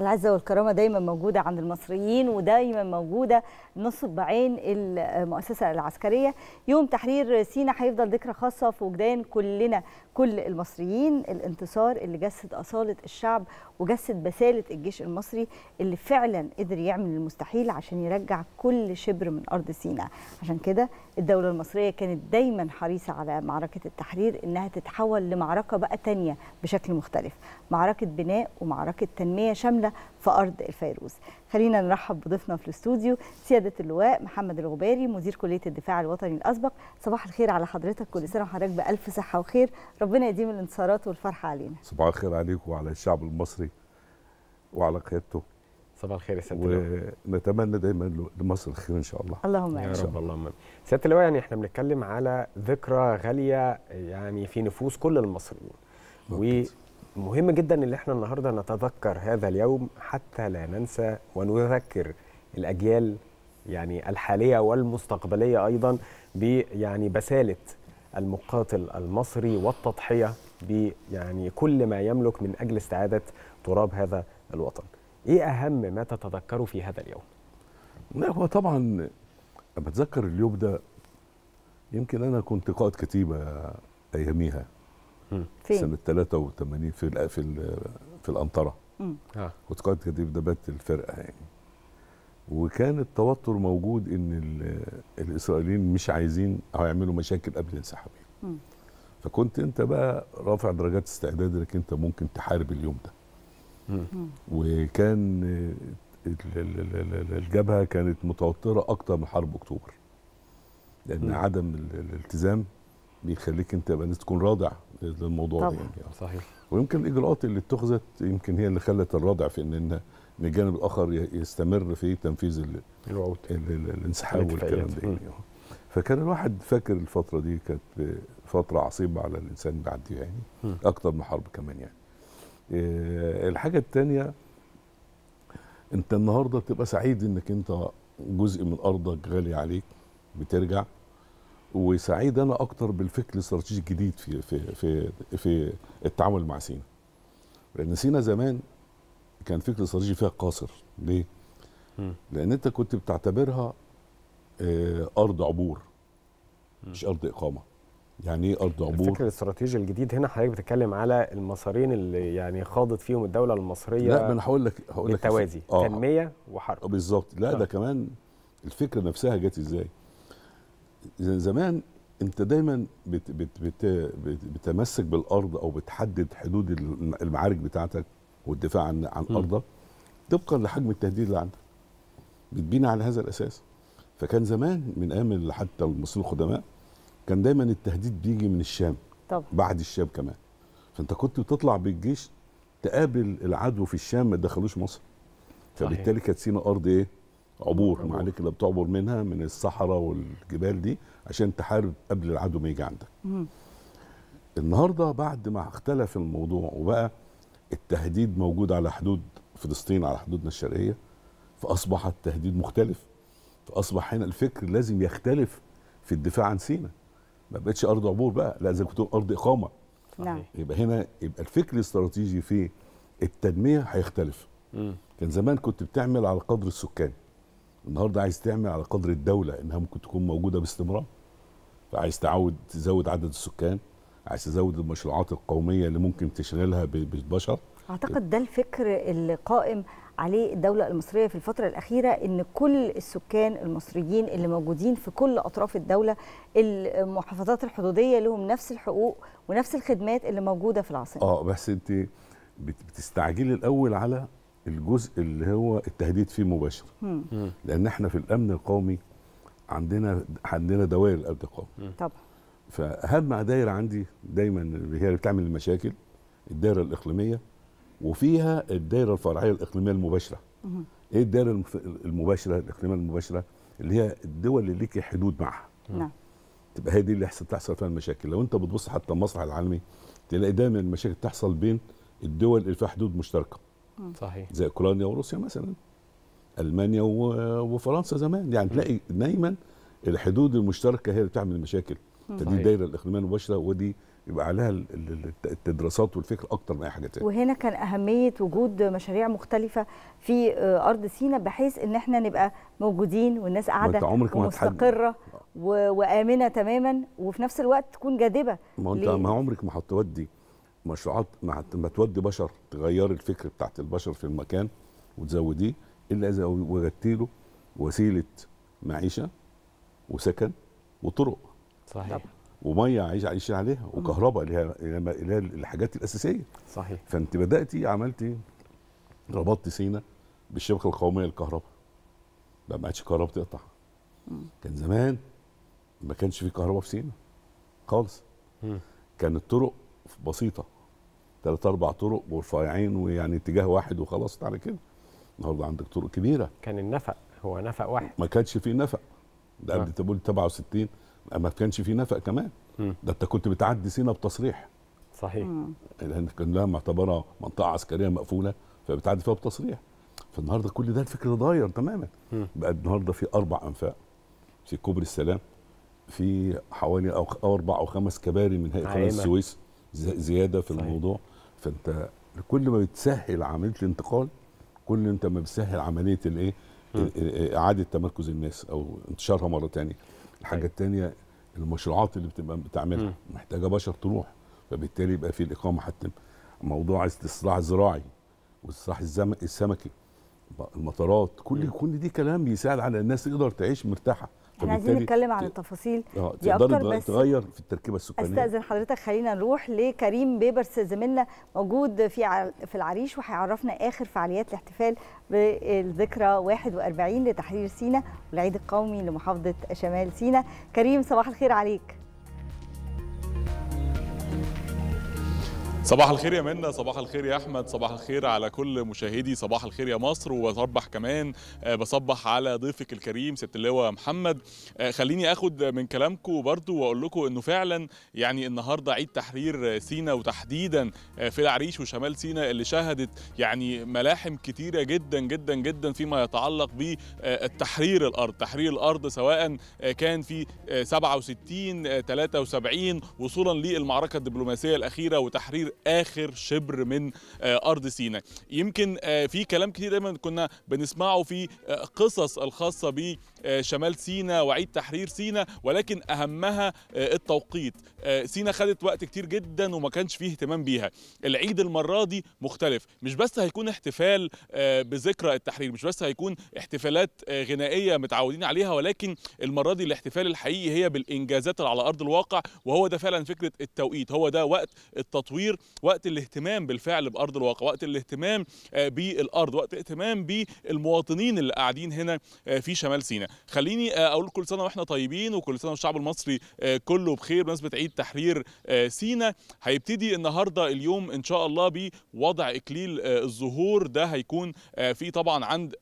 العزة والكرامة دايما موجودة عند المصريين ودايما موجودة نصب بعين المؤسسة العسكرية يوم تحرير سينا هيفضل ذكرى خاصة في وجدان كلنا كل المصريين الانتصار اللي جسد أصالة الشعب وجسد بساله الجيش المصري اللي فعلا قدر يعمل المستحيل عشان يرجع كل شبر من ارض سيناء عشان كده الدوله المصريه كانت دايما حريصه على معركه التحرير انها تتحول لمعركه بقى تانية بشكل مختلف معركه بناء ومعركه تنميه شامله في ارض الفيروز خلينا نرحب بضيفنا في الاستوديو سياده اللواء محمد الغباري مدير كليه الدفاع الوطني الاسبق صباح الخير على حضرتك كل سنه وحضرتك بالف صحه وخير ربنا يديم الانتصارات والفرحه علينا صباح الخير عليكم وعلى الشعب المصري وعلى قيادته صباح الخير يا سياده اللواء ونتمنى دايما لمصر الخير ان شاء الله اللهم امين يا رب اللهم سياده اللواء يعني احنا بنتكلم على ذكرى غاليه يعني في نفوس كل المصريين مهم جدا ان احنا النهارده نتذكر هذا اليوم حتى لا ننسى ونذكر الاجيال يعني الحاليه والمستقبليه ايضا ب يعني بساله المقاتل المصري والتضحيه ب يعني كل ما يملك من اجل استعاده تراب هذا الوطن. ايه اهم ما تتذكره في هذا اليوم؟ لا هو طبعا بتذكر اليوم ده يمكن انا كنت قائد كتيبه اياميها فين؟ سنه 83 في في في القنطرة. اه وتقعد وتقاعد كتيب الفرقه يعني وكان التوتر موجود ان الاسرائيليين مش عايزين او مشاكل قبل الانسحاب. فكنت انت بقى رافع درجات استعداد انك انت ممكن تحارب اليوم ده وكان الجبهه كانت متوتره اكتر من حرب اكتوبر لان عدم الالتزام بيخليك انت بقى تكون رادع للموضوع طبعا. ده يعني صحيح ويمكن الاجراءات اللي اتخذت يمكن هي اللي خلت الرادع في ان ان الجانب الاخر يستمر في تنفيذ الوعود الانسحاب والكلام ده يعني. فكان الواحد فاكر الفتره دي كانت فتره عصيبه على الانسان بعديها يعني م. اكتر من حرب كمان يعني إيه الحاجه الثانيه انت النهارده بتبقى سعيد انك انت جزء من ارضك غالي عليك بترجع وسعيد انا اكتر بالفكر الاستراتيجي الجديد في في في في التعامل مع سينا لان سينا زمان كان فكر استراتيجي فيها قاصر ليه لان انت كنت بتعتبرها آه، ارض عبور مش ارض اقامه يعني ايه ارض عبور الفكر الاستراتيجي الجديد هنا حضرتك بتتكلم على المسارين اللي يعني خاضت فيهم الدوله المصريه لا ما انا هقول لك هقول لك بالتوازي آه. تنميه وحرب آه، بالظبط لا ده آه. كمان الفكره نفسها جت ازاي زمان انت دايما بت بت بت بتمسك بالارض او بتحدد حدود المعارك بتاعتك والدفاع عن عن ارضك طبقا لحجم التهديد اللي عندك بتبني على هذا الاساس فكان زمان من ايام حتى المصريين القدماء كان دايما التهديد بيجي من الشام طبعا بعد الشام كمان فانت كنت بتطلع بالجيش تقابل العدو في الشام ما دخلوش مصر فبالتالي كانت سينا ارض ايه؟ عبور ما عليك الا بتعبر منها من الصحراء والجبال دي عشان تحارب قبل العدو ما يجي عندك مم. النهارده بعد ما اختلف الموضوع وبقى التهديد موجود على حدود فلسطين على حدودنا الشرقيه فاصبح التهديد مختلف فاصبح هنا الفكر لازم يختلف في الدفاع عن سينا ما بقتش ارض عبور بقى لا تكون ارض اقامه نعم يبقى هنا يبقى الفكر الاستراتيجي في التنميه هيختلف كان زمان كنت بتعمل على قدر السكان النهارده عايز تعمل على قدر الدوله انها ممكن تكون موجوده باستمرار فعايز تعود تزود عدد السكان عايز تزود المشروعات القوميه اللي ممكن تشغلها بالبشر اعتقد ده الفكر اللي قائم عليه الدوله المصريه في الفتره الاخيره ان كل السكان المصريين اللي موجودين في كل اطراف الدوله المحافظات الحدوديه لهم نفس الحقوق ونفس الخدمات اللي موجوده في العاصمه اه بس انت بتستعجلي الاول على الجزء اللي هو التهديد فيه مباشر لان احنا في الامن القومي عندنا عندنا دوائر الامن القومي طبعا فاهم دايره عندي دايما هي اللي بتعمل المشاكل الدائره الاقليميه وفيها الدائره الفرعيه الاقليميه المباشره مم. ايه الدائره المباشره الاقليميه المباشره اللي هي الدول اللي ليكي حدود معها نعم تبقى هي دي اللي حصل تحصل فيها المشاكل لو انت بتبص حتى المسرح العالمي تلاقي دايما المشاكل تحصل بين الدول اللي فيها حدود مشتركه صحيح زي اوكرانيا وروسيا مثلا المانيا وفرنسا زمان يعني تلاقي دايما الحدود المشتركه هي اللي بتعمل المشاكل دي دايره الاقليميه المباشره ودي يبقى عليها التدراسات والفكر اكتر من اي حاجه تانية وهنا كان اهميه وجود مشاريع مختلفه في آه، ارض سينا بحيث ان احنا نبقى موجودين والناس قاعده مستقره وامنه تماما وفي نفس الوقت تكون جاذبه ما انت ما عمرك ما هتودي مشروعات مع ما تودي بشر تغير الفكر بتاعت البشر في المكان وتزوديه الا اذا وجدت له وسيله معيشه وسكن وطرق صحيح وميه عايش عايش عليها وكهرباء لها لها الحاجات الاساسيه صحيح فانت بداتي عملتي ربطت سينا بالشبكه القوميه للكهرباء بقى ما عادش الكهرباء تقطع كان زمان ما كانش في كهرباء في سينا خالص كان الطرق بسيطه ثلاث اربع طرق ورفيعين ويعني اتجاه واحد وخلاص على كده النهارده عندك طرق كبيره كان النفق هو نفق واحد ما كانش فيه نفق ده آه. قبل تقول 67 ما كانش فيه نفق كمان م. ده انت كنت بتعدي سينا بتصريح صحيح لان كان لها معتبره منطقه عسكريه مقفوله فبتعدي فيها بتصريح فالنهارده كل ده الفكر اتغير تماما بقى النهارده في اربع انفاق في كوبري السلام في حوالي او اربع او خمس كباري من هيئه قناه السويس زياده في صحيح. الموضوع فانت كل ما بتسهل عمليه الانتقال كل انت ما بتسهل عمليه الايه اعاده تمركز الناس او انتشارها مره ثانيه الحاجه الثانيه المشروعات اللي بتبقى بتعملها م. محتاجه بشر تروح فبالتالي يبقى في الاقامه حتى موضوع الاصلاح الزراعي والصلاح السمكي المطارات كل كل دي كلام بيساعد على الناس تقدر تعيش مرتاحه احنا عايزين نتكلم عن التفاصيل آه، دي اكتر بس تغير في التركيبه السكانيه استاذن حضرتك خلينا نروح لكريم بيبرس زميلنا موجود في في العريش وهيعرفنا اخر فعاليات الاحتفال بالذكرى 41 لتحرير سينا والعيد القومي لمحافظه شمال سينا كريم صباح الخير عليك صباح الخير يا منى صباح الخير يا احمد صباح الخير على كل مشاهدي صباح الخير يا مصر وبصبح كمان آه، بصبح على ضيفك الكريم ست اللواء محمد آه، خليني اخد من كلامكم برضو واقول لكم انه فعلا يعني النهارده عيد تحرير سينا وتحديدا آه، في العريش وشمال سينا اللي شهدت يعني ملاحم كتيره جدا جدا جدا فيما يتعلق بالتحرير الارض تحرير الارض سواء كان في 67 73 وصولا للمعركه الدبلوماسيه الاخيره وتحرير اخر شبر من آه، ارض سيناء يمكن آه، في كلام كتير دايما كنا بنسمعه في آه، قصص الخاصه بشمال سيناء وعيد تحرير سيناء ولكن اهمها التوقيت سيناء خدت وقت كتير جدا وما كانش فيه اهتمام بيها العيد المره دي مختلف مش بس هيكون احتفال بذكرى التحرير مش بس هيكون احتفالات غنائيه متعودين عليها ولكن المره دي الاحتفال الحقيقي هي بالانجازات اللي على ارض الواقع وهو ده فعلا فكره التوقيت هو ده وقت التطوير وقت الاهتمام بالفعل بارض الواقع وقت الاهتمام آه، بالارض وقت الاهتمام بالمواطنين اللي قاعدين هنا آه، في شمال سيناء خليني آه، اقول كل سنه واحنا طيبين وكل سنه والشعب المصري كله بخير بمناسبه عيد تحرير سيناء هيبتدي النهارده اليوم ان شاء الله بوضع اكليل الزهور ده هيكون في طبعا عند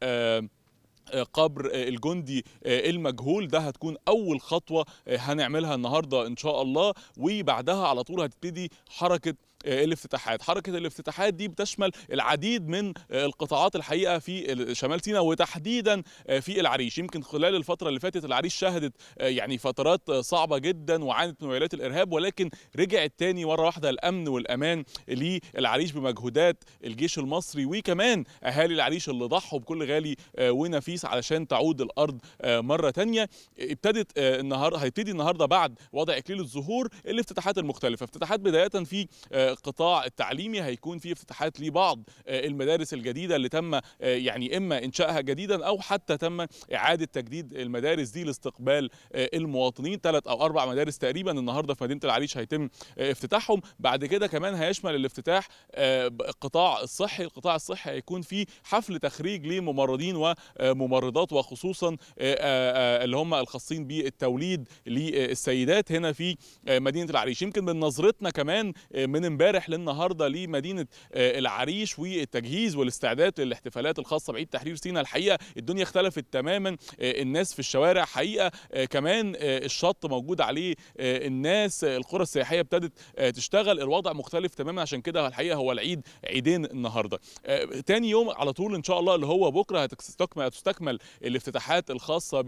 قبر الجندي المجهول ده هتكون اول خطوه هنعملها النهارده ان شاء الله وبعدها على طول هتبتدي حركه آه، الافتتاحات حركه الافتتاحات دي بتشمل العديد من آه، القطاعات الحقيقه في شمال سيناء وتحديدا آه، في العريش يمكن خلال الفتره اللي فاتت العريش شهدت يعني فترات صعبه جدا وعانت من ويلات الارهاب ولكن رجعت تاني مره واحده الامن والامان للعريش بمجهودات الجيش المصري وكمان اهالي العريش اللي ضحوا بكل غالي ونفيس علشان تعود الارض مره تانية ابتدت النهارده هيبتدي النهارده بعد وضع اكليل الزهور الافتتاحات المختلفه افتتاحات بدايه في القطاع التعليمي هيكون في افتتاحات لبعض آه، المدارس الجديده اللي تم آه، يعني اما انشائها جديدا او حتى تم اعاده تجديد المدارس دي لاستقبال آه، المواطنين ثلاث او اربع مدارس تقريبا النهارده في مدينه العريش هيتم افتتاحهم بعد كده كمان هيشمل الافتتاح القطاع الصحي القطاع الصحي هيكون فيه حفل تخريج لممرضين وممرضات وخصوصا اللي هم الخاصين بالتوليد للسيدات هنا في مدينه العريش يمكن من نظرتنا كمان من امبارح للنهارده لمدينه آه، العريش والتجهيز والاستعداد للاحتفالات الخاصه بعيد تحرير سينا الحقيقه الدنيا اختلفت تماما آه، الناس في الشوارع حقيقه آه، كمان الشط موجود عليه الناس القرى السياحيه ابتدت تشتغل الوضع مختلف تماما عشان كده الحقيقه هو العيد عيدين النهارده تاني يوم على طول ان شاء الله اللي هو بكره هتستكمل هتستكمل الافتتاحات الخاصه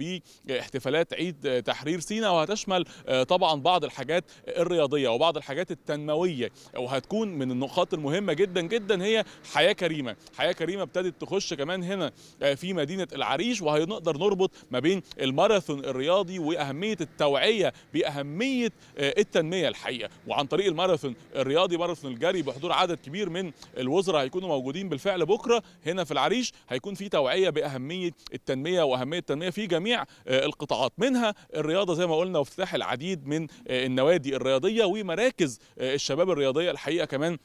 باحتفالات عيد تحرير سينا وهتشمل طبعا بعض الحاجات الرياضيه وبعض الحاجات التنمويه وهتكون من النقاط المهمه جدا جدا هي حياه كريمه حياه كريمه ابتدت تخش كمان هنا آه، في مدينه العريش وهنقدر نربط ما بين الماراثون الرياضي واهميه التوعيه باهميه آه، التنميه الحقيقه وعن طريق الماراثون الرياضي ماراثون الجري بحضور عدد كبير من الوزراء هيكونوا موجودين بالفعل بكره هنا في العريش هيكون في توعيه باهميه التنميه واهميه التنميه في جميع آه، القطاعات منها الرياضه زي ما قلنا وافتتاح العديد من النوادي الرياضيه ومراكز الشباب الرياضيه الحقيقه كمان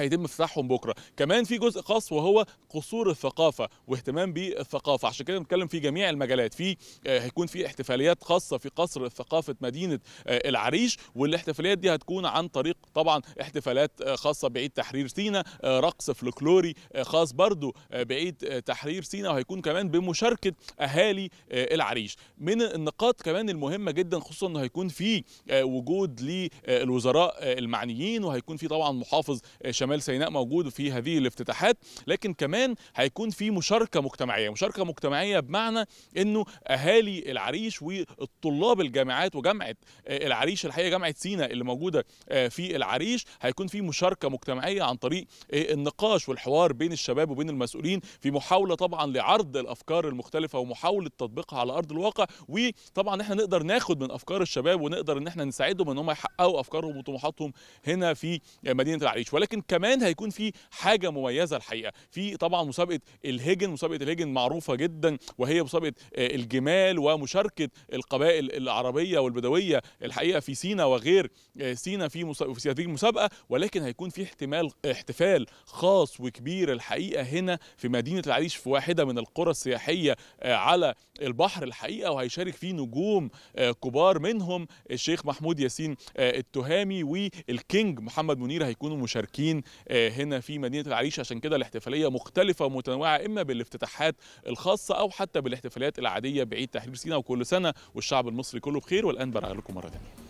هيتم افتتاحهم بكره كمان في جزء خاص وهو قصور الثقافه واهتمام بالثقافه عشان كده بنتكلم في جميع المجالات في آه، هيكون في احتفاليات خاصه في قصر ثقافه مدينه آه، العريش والاحتفاليات دي هتكون عن طريق طبعا احتفالات آه، خاصه بعيد تحرير سينا رقص فلكلوري خاص برضو بعيد تحرير سينا وهيكون كمان بمشاركه اهالي العريش من النقاط كمان المهمه جدا خصوصا انه هيكون في وجود للوزراء المعنيين وهيكون في طبعا محافظ شمال جمال سيناء موجود في هذه الافتتاحات لكن كمان هيكون في مشاركه مجتمعيه مشاركه مجتمعيه بمعنى انه اهالي العريش والطلاب الجامعات وجامعه آه، العريش الحقيقه جامعه سينا اللي موجوده آه، في العريش هيكون في مشاركه مجتمعيه عن طريق آه، النقاش والحوار بين الشباب وبين المسؤولين في محاوله طبعا لعرض الافكار المختلفه ومحاوله تطبيقها على ارض الواقع وطبعا احنا نقدر ناخد من افكار الشباب ونقدر ان احنا نساعدهم ان هم يحققوا افكارهم وطموحاتهم هنا في مدينه العريش ولكن كمان وكمان هيكون في حاجه مميزه الحقيقه في طبعا مسابقه الهجن مسابقه الهجن معروفه جدا وهي مسابقه آه، الجمال ومشاركه القبائل العربيه والبدويه الحقيقه في سينا وغير آه، سينا في في هذه المسابقه ولكن هيكون في احتمال احتفال خاص وكبير الحقيقه هنا في مدينه العريش في واحده من القرى السياحيه آه، على البحر الحقيقه وهيشارك فيه نجوم كبار منهم الشيخ محمود ياسين التهامي والكينج محمد منير هيكونوا مشاركين اللاجئين آه، هنا في مدينه العريش عشان كده الاحتفاليه مختلفه ومتنوعه اما بالافتتاحات الخاصه او حتى بالاحتفاليات العاديه بعيد تحرير سيناء وكل سنه والشعب المصري كله بخير والان برجع لكم مره ثانيه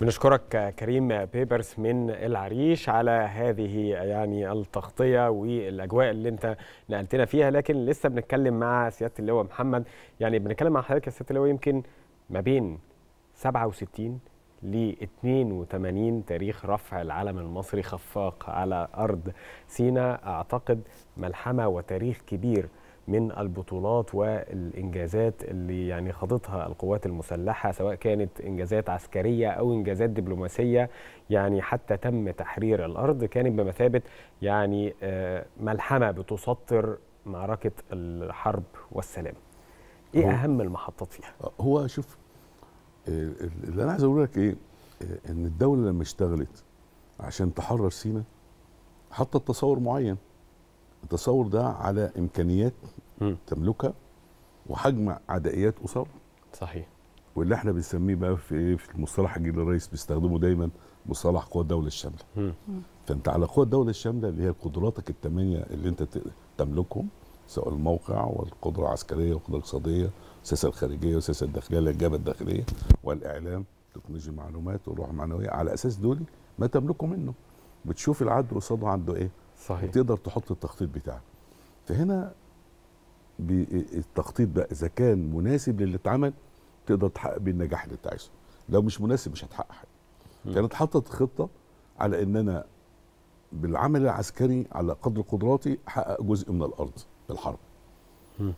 بنشكرك كريم بيبرس من العريش على هذه يعني التغطية والأجواء اللي أنت نقلتنا فيها لكن لسه بنتكلم مع سيادة اللواء محمد يعني بنتكلم مع حضرتك يا سيادة اللواء يمكن ما بين 67 ل 82 تاريخ رفع العلم المصري خفاق على أرض سينا أعتقد ملحمة وتاريخ كبير من البطولات والإنجازات اللي يعني خاضتها القوات المسلحة سواء كانت إنجازات عسكرية أو إنجازات دبلوماسية يعني حتى تم تحرير الأرض كانت بمثابة يعني آه، ملحمة بتسطر معركة الحرب والسلام إيه أهم المحطات فيها؟ هو شوف اللي انا عايز اقول لك ايه ان الدوله لما اشتغلت عشان تحرر سينا حطت تصور معين التصور ده على امكانيات تملكها وحجم عدائيات اسر صحيح واللي احنا بنسميه بقى في إيه؟ في المصطلح اللي الرئيس بيستخدمه دايما مصطلح قوى الدوله الشامله فانت على قوى الدوله الشامله اللي هي قدراتك الثمانيه اللي انت تملكهم سواء الموقع والقدره العسكريه والقدره الاقتصاديه السياسه الخارجيه والسياسه الداخليه الجبهه الداخليه والاعلام تكنولوجيا المعلومات والروح المعنويه على اساس دول ما تملكه منه بتشوف العدل قصاده عنده ايه صحيح وتقدر تحط التخطيط بتاعك فهنا التخطيط بقى اذا كان مناسب للي اتعمل تقدر تحقق بيه النجاح اللي انت عايزه لو مش مناسب مش هتحقق حاجه فانا اتحطت خطه على ان انا بالعمل العسكري على قدر قدراتي احقق جزء من الارض بالحرب م.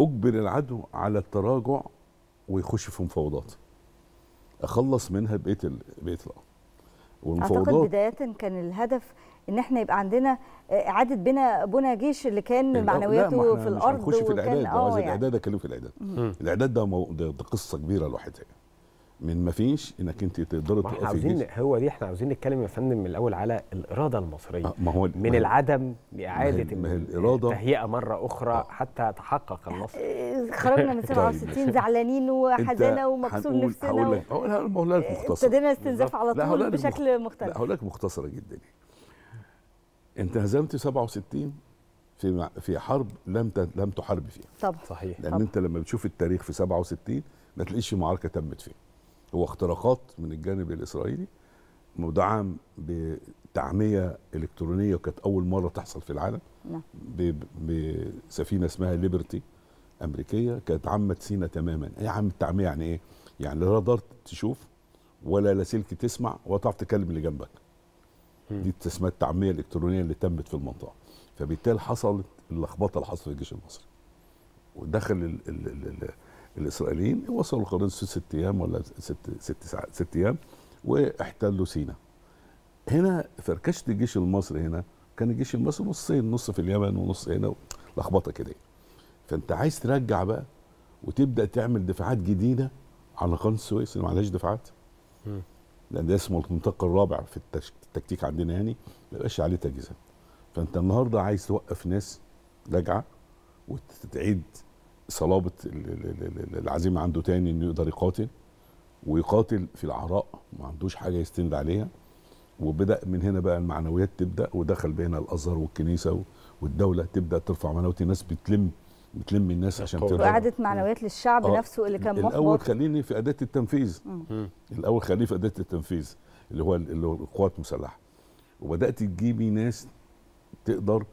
اجبر العدو على التراجع ويخش في مفاوضات اخلص منها بقتل بقتل والمفاوضات اعتقد بدايه كان الهدف ان احنا يبقى عندنا آه، اعاده بنا بنى جيش اللي كان معنوياته في الارض مش آه يعني. في الاعداد ده يعني. الاعداد اتكلم في الاعداد الاعداد ده, مو... ده, قصه كبيره لوحدها يعني. من ما فيش انك انت تقدري تقفي عاوزين هو دي احنا عاوزين نتكلم يا فندم من الاول على الاراده المصريه آه ما هو من ما العدم لاعاده ما الاراده تهيئه مره اخرى آه حتى تحقق النصر إيه، خرجنا من 67 طيب. زعلانين وحزانه ومكسور نفسنا هقول لك إيه، هقول لك مختصر ابتدينا استنزاف على طول بشكل مختلف هقول لك مختصره جدا انت هزمت 67 في في حرب لم لم تحارب فيها طبعا صحيح لان انت لما بتشوف التاريخ في 67 ما تلاقيش معركه تمت فين هو اختراقات من الجانب الاسرائيلي مدعم بتعميه الكترونيه وكانت اول مره تحصل في العالم نعم. بسفينه اسمها ليبرتي امريكيه كانت عمت سينا تماما هي عم التعميه يعني ايه يعني لا رادار تشوف ولا لاسلكي تسمع ولا تعرف تكلم اللي جنبك دي اسمها التعميه الالكترونيه اللي تمت في المنطقه فبالتالي حصلت اللخبطه اللي حصلت في الجيش المصري ودخل ال ال ال ال الاسرائيليين وصلوا القرنوس في ست ايام ولا ست ست ساعات ست ايام واحتلوا سينا هنا فركشه الجيش المصري هنا كان الجيش المصري نصين نص في اليمن ونص هنا لخبطه كده فانت عايز ترجع بقى وتبدا تعمل دفاعات جديده على قناه السويس اللي ما عليهاش دفاعات لان ده اسمه المنطقه الرابع في التكتيك عندنا يعني ما يبقاش عليه تجهيزات فانت النهارده عايز توقف ناس راجعه وتعيد صلابه العزيمه عنده تاني انه يقدر يقاتل ويقاتل في العراء ما عندوش حاجه يستند عليها وبدا من هنا بقى المعنويات تبدا ودخل بين الازهر والكنيسه والدوله تبدا ترفع معنويات الناس بتلم بتلم الناس عشان ترفع وإعادة معنويات للشعب آه نفسه اللي كان محبط الأول خليني في أداة التنفيذ مم. الأول خليني في أداة التنفيذ اللي هو اللي هو القوات المسلحة وبدأت تجيبي ناس تقدر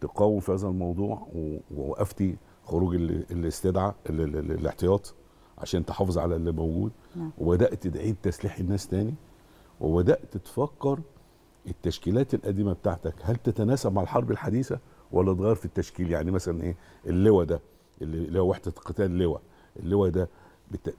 تقاوم في هذا الموضوع ووقفتي خروج الاستدعاء الاحتياط عشان تحافظ على اللي موجود نعم. وبدات تعيد تسليح الناس تاني وبدات تفكر التشكيلات القديمه بتاعتك هل تتناسب مع الحرب الحديثه ولا تغير في التشكيل يعني مثلا ايه اللواء ده اللي هو وحده قتال اللواء اللواء ده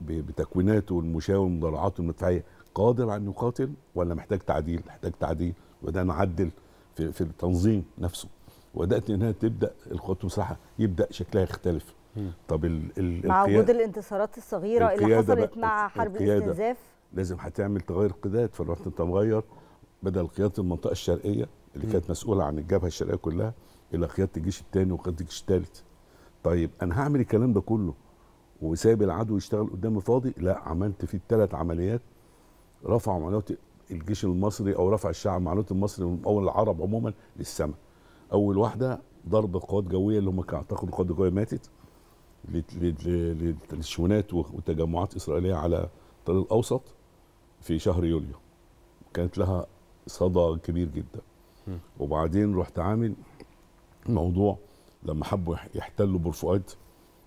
بتكويناته المشاة والمدرعات المدفعيه قادر على انه يقاتل ولا محتاج تعديل محتاج تعديل وده نعدل في, في التنظيم نفسه وبدات انها تبدا الخطوط المسلحه يبدا شكلها يختلف طب ال ال مع وجود الانتصارات الصغيره اللي حصلت مع حرب الاستنزاف لازم هتعمل تغير قيادات فرحت انت مغير بدل قياده المنطقه الشرقيه اللي كانت مسؤوله عن الجبهه الشرقيه كلها الى قياده الجيش الثاني وقياده الجيش الثالث طيب انا هعمل الكلام ده كله وسايب العدو يشتغل قدامي فاضي لا عملت فيه ثلاث عمليات رفعوا معنويات الجيش المصري او رفع الشعب معنويات المصري او العرب عموما للسماء اول واحده ضرب القوات الجويه اللي هم كانوا اعتقدوا القوات الجويه ماتت للشونات وتجمعات اسرائيليه على الطريق الاوسط في شهر يوليو كانت لها صدى كبير جدا وبعدين رحت عامل موضوع لما حبوا يحتلوا بورفؤاد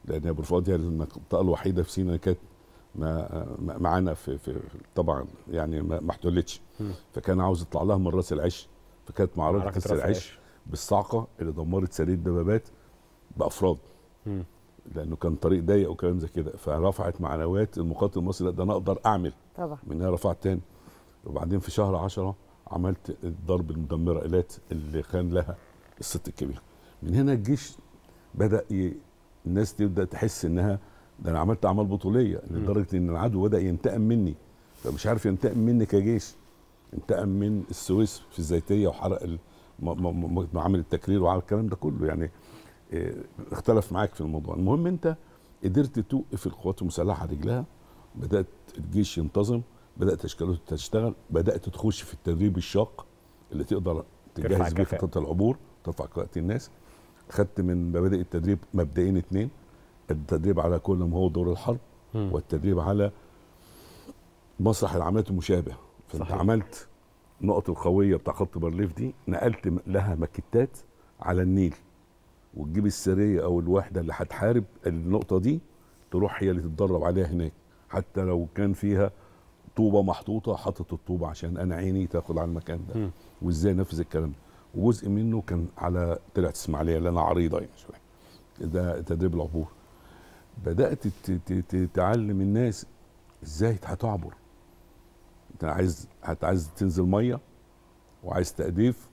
لان بورفؤاد هي يعني المنطقه الوحيده في سيناء كانت معانا في, في طبعا يعني ما احتلتش فكان عاوز يطلع لها من راس العش فكانت معركه راس العش بالصعقه اللي دمرت سريه دبابات بافراد م. لانه كان طريق ضيق وكلام زي كده فرفعت معنويات المقاتل المصري ده انا اقدر اعمل طبعا من هنا رفعت تاني وبعدين في شهر 10 عملت الضرب المدمره ايلات اللي كان لها الست الكبيره من هنا الجيش بدا ي... الناس تبدا تحس انها ده انا عملت اعمال بطوليه لدرجه ان العدو بدا ينتقم مني فمش عارف ينتقم مني كجيش انتقم من السويس في الزيتيه وحرق ال... وعامل التكرير وعلى الكلام ده كله يعني آه، اختلف معاك في الموضوع المهم انت قدرت توقف القوات المسلحه رجلها بدات الجيش ينتظم بدات اشكالاته تشتغل بدات تخش في التدريب الشاق اللي تقدر تجهز بيه خطه العبور ترفع كفاءه الناس خدت من مبادئ التدريب مبدئين اثنين التدريب على كل ما هو دور الحرب والتدريب على مسرح العمليات المشابه فانت صحيح. عملت النقط القويه بتاع خط بارليف دي نقلت لها مكتات على النيل وتجيب السريه او الوحده اللي هتحارب النقطه دي تروح هي اللي تتدرب عليها هناك حتى لو كان فيها طوبه محطوطه حاطط الطوبه عشان انا عيني تاخد على المكان ده وازاي نفذ الكلام ده وجزء منه كان على طلعت اسماعيليه اللي انا عريضه يعني شويه ده تدريب العبور بدات تتعلم الناس ازاي هتعبر انت عايز عايز تنزل ميه وعايز تأديف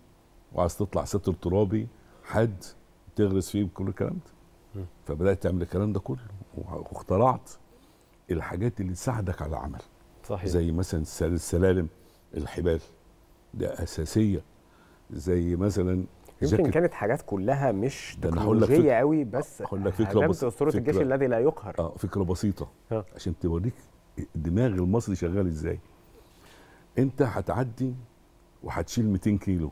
وعايز تطلع ستر ترابي حد تغرس فيه بكل الكلام ده فبدات تعمل الكلام ده كله واخترعت الحاجات اللي تساعدك على العمل صحيح زي مثلا السلالم الحبال ده اساسيه زي مثلا يمكن كانت حاجات كلها مش تكنولوجيه قوي بس هقول لك فكره بسيطه صوره الجيش الذي لا يقهر اه فكره بسيطه آه. عشان توريك دماغ المصري شغال ازاي انت هتعدي وهتشيل 200 كيلو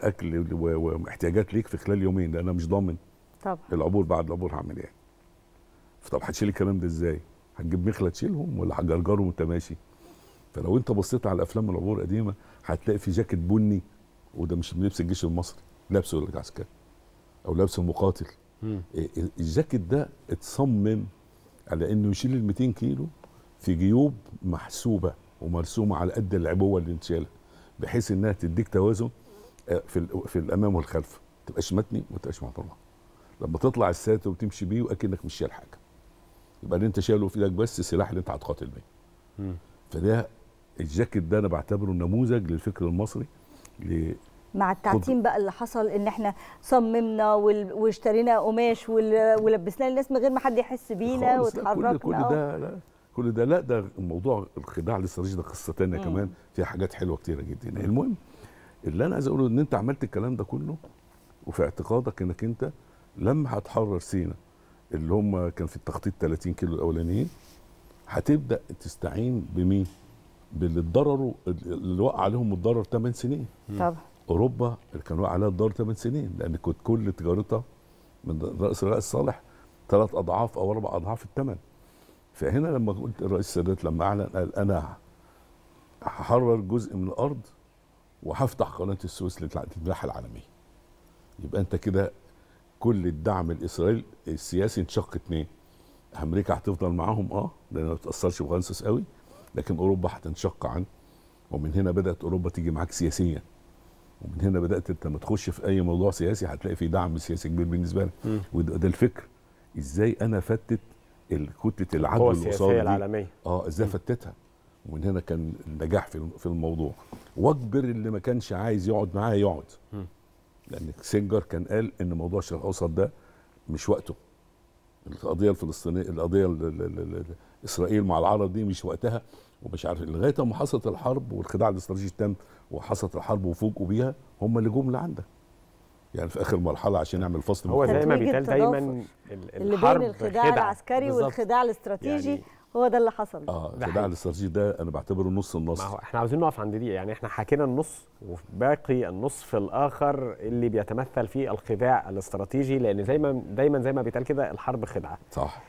اكل واحتياجات ليك في خلال يومين لان انا مش ضامن طبعا العبور بعد العبور هعمل ايه فطب هتشيل الكلام ده ازاي هتجيب مخله تشيلهم ولا هجرجرهم وانت ماشي فلو انت بصيت على افلام العبور القديمه هتلاقي في جاكيت بني وده مش لبس الجيش المصري لابسه العسكري او لابسه المقاتل إيه، الجاكيت ده اتصمم على انه يشيل ال 200 كيلو في جيوب محسوبه ومرسومه على قد العبوه اللي انت شايلها بحيث انها تديك توازن آه، في في الامام والخلف ما تبقاش متني وما تبقاش محترمه لما تطلع الساتر وتمشي بيه واكنك مش شايل حاجه يبقى اللي انت شايله في ايدك بس السلاح اللي انت هتقاتل بيه فده الجاكيت ده انا بعتبره نموذج للفكر المصري ل مع التعتيم بقى اللي حصل ان احنا صممنا واشترينا قماش ولبسناه للناس من غير ما حد يحس بينا واتحركنا كل, كل ده لا كل ده لا ده موضوع الخداع لسه ده قصه ثانيه كمان فيها حاجات حلوه كتيره جدا المهم اللي انا عايز اقوله ان انت عملت الكلام ده كله وفي اعتقادك انك انت لما هتحرر سينا اللي هم كان في التخطيط 30 كيلو الاولانيين هتبدا تستعين بمين؟ باللي اتضرروا اللي وقع عليهم الضرر 8 سنين طبعا اوروبا اللي كان وقع عليها الضرر 8 سنين لان كنت كل تجارتها من راس الرئيس صالح ثلاث اضعاف او اربع اضعاف الثمن فهنا لما قلت الرئيس السادات لما اعلن قال انا هحرر جزء من الارض وهفتح قناه السويس للملاحه العالميه يبقى انت كده كل الدعم الاسرائيلي السياسي انشق اتنين امريكا هتفضل معاهم اه لان ما بتاثرش بغانسوس قوي لكن اوروبا هتنشق عن ومن هنا بدات اوروبا تيجي معاك سياسيا ومن هنا بدات انت ما تخش في اي موضوع سياسي هتلاقي في دعم سياسي كبير بالنسبه لك وده الفكر ازاي انا فتت الكتله العدل الوسطى العالميه اه ازاي فتتها ومن هنا كان النجاح في في الموضوع واجبر اللي ما كانش عايز يقعد معايا يقعد لان سينجر كان قال ان موضوع الشرق الاوسط ده مش وقته القضيه الفلسطينيه القضيه اسرائيل مع العرب دي مش وقتها ومش عارف لغايه ما حصلت الحرب والخداع الاستراتيجي التام وحصلت الحرب وفوجئوا بيها هم اللي جم لعندك يعني في اخر مرحله عشان نعمل فصل هو زي ما بيتقال دايما اللي بين الخداع العسكري بالزبط. والخداع الاستراتيجي يعني هو ده اللي حصل اه الخداع الاستراتيجي ده انا بعتبره نص النص ما هو احنا عاوزين نقف عند دي يعني احنا حكينا النص وباقي النصف الاخر اللي بيتمثل فيه الخداع الاستراتيجي لان زي ما دايما زي ما بيتقال كده الحرب خدعه صح